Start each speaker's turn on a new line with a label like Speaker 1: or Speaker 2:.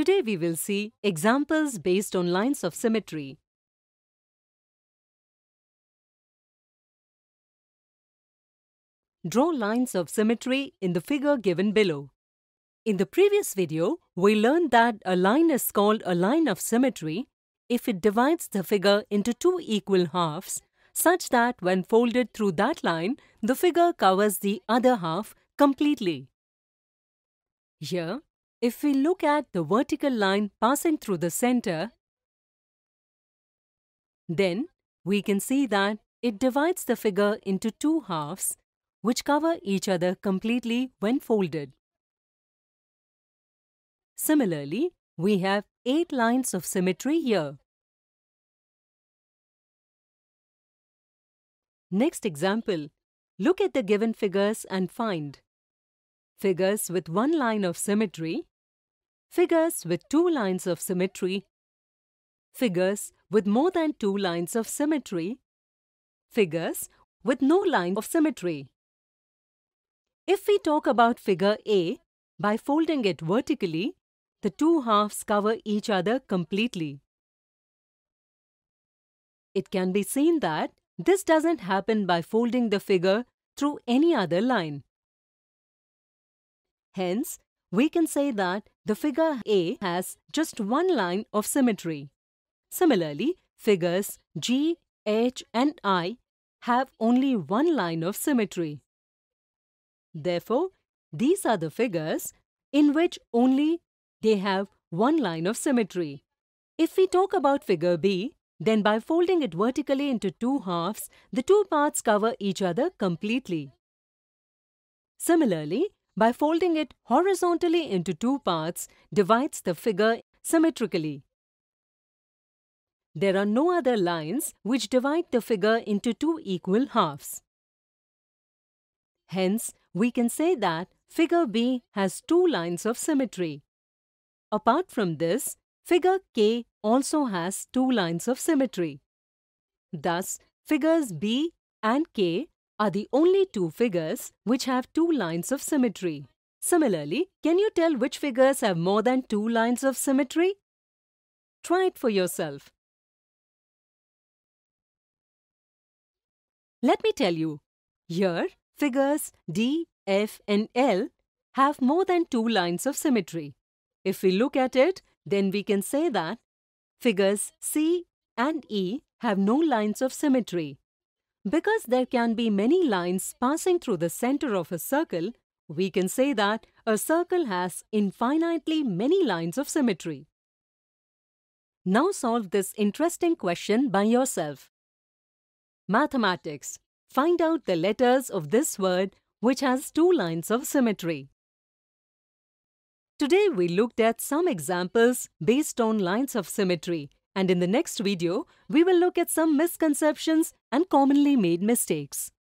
Speaker 1: Today we will see examples based on lines of symmetry. Draw lines of symmetry in the figure given below. In the previous video, we learned that a line is called a line of symmetry if it divides the figure into two equal halves such that when folded through that line, the figure covers the other half completely. Here, if we look at the vertical line passing through the center, then we can see that it divides the figure into two halves which cover each other completely when folded. Similarly, we have eight lines of symmetry here. Next example, look at the given figures and find. Figures with one line of symmetry figures with two lines of symmetry, figures with more than two lines of symmetry, figures with no line of symmetry. If we talk about figure A, by folding it vertically, the two halves cover each other completely. It can be seen that this doesn't happen by folding the figure through any other line. Hence, we can say that the figure A has just one line of symmetry. Similarly, figures G, H and I have only one line of symmetry. Therefore, these are the figures in which only they have one line of symmetry. If we talk about figure B, then by folding it vertically into two halves, the two parts cover each other completely. Similarly, by folding it horizontally into two parts divides the figure symmetrically. There are no other lines which divide the figure into two equal halves. Hence, we can say that figure B has two lines of symmetry. Apart from this, figure K also has two lines of symmetry. Thus, figures B and K are the only two figures which have two lines of symmetry. Similarly, can you tell which figures have more than two lines of symmetry? Try it for yourself. Let me tell you, here figures D, F and L have more than two lines of symmetry. If we look at it, then we can say that figures C and E have no lines of symmetry because there can be many lines passing through the center of a circle, we can say that a circle has infinitely many lines of symmetry. Now solve this interesting question by yourself. Mathematics. Find out the letters of this word which has two lines of symmetry. Today we looked at some examples based on lines of symmetry and in the next video, we will look at some misconceptions and commonly made mistakes.